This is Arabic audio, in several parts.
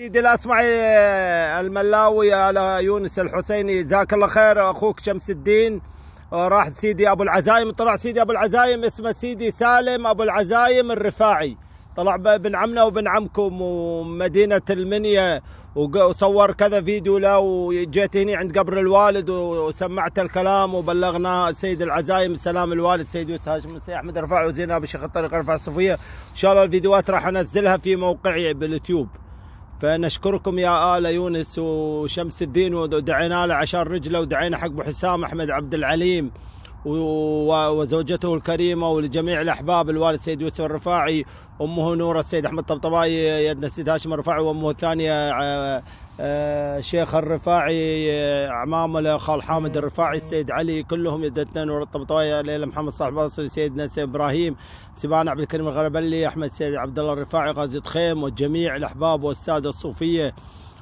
سيدي الاسمعي الملاوي على يونس الحسيني جزاك الله خير اخوك شمس الدين راح سيدي ابو العزايم طلع سيدي ابو العزايم اسمه سيدي سالم ابو العزايم الرفاعي طلع بن عمنا وبن عمكم ومدينة المنيا وصور كذا فيديو له وجيت هنا عند قبر الوالد وسمعت الكلام وبلغنا سيد العزايم سلام الوالد سيد يوسف هاشم سيد احمد رفاع وزينب شيخ الطريق رفع الصفيه ان شاء الله الفيديوهات راح انزلها في موقعي باليوتيوب فنشكركم يا آل يونس وشمس الدين ودعينا له عشان رجله ودعينا حق أبو حسام أحمد عبد العليم وزوجته الكريمه ولجميع الاحباب الوالد سيد يوسف الرفاعي امه نوره السيد احمد طبطباي يدنا السيد هاشم الرفاعي وامه الثانيه آه، آه، شيخ الرفاعي آه، عمامله خال حامد الرفاعي السيد علي كلهم يدتنا نور طبطايه ليلى محمد صاحب بصري سيدنا سيد ابراهيم سبان عبد الكريم الغربلي احمد سيد عبد الله الرفاعي غازي تخيم والجميع الاحباب والساده الصوفيه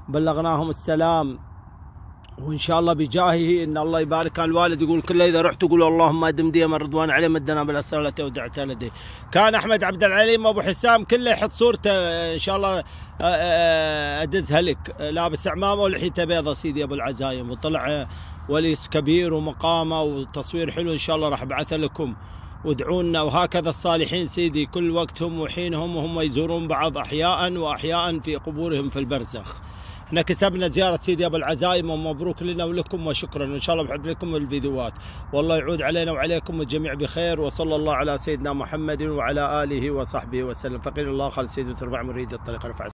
بلغناهم السلام وان شاء الله بجاهه ان الله يبارك على الوالد يقول كله اذا رحت تقول اللهم ادم ديما رضوان عليه مدنا التي ودعت لديه كان احمد عبد العليم ابو حسام كله يحط صورته ان شاء الله آه، آه، ادزها لك لابس عمامه ولحيته بيضه سيدي ابو العزايم وطلع آه، وليس كبير ومقامه وتصوير حلو ان شاء الله راح ابعثه لكم ودعونا وهكذا الصالحين سيدي كل وقتهم وحينهم وهم يزورون بعض احياء واحياء في قبورهم في البرزخ احنا كسبنا زياره سيدي ابو العزايم ومبروك لنا ولكم وشكرا وان شاء الله بحط لكم الفيديوهات والله يعود علينا وعليكم الجميع بخير وصلى الله على سيدنا محمد وعلى اله وصحبه وسلم فقير الله خالد سيدنا وترفع مريد الطريق رفع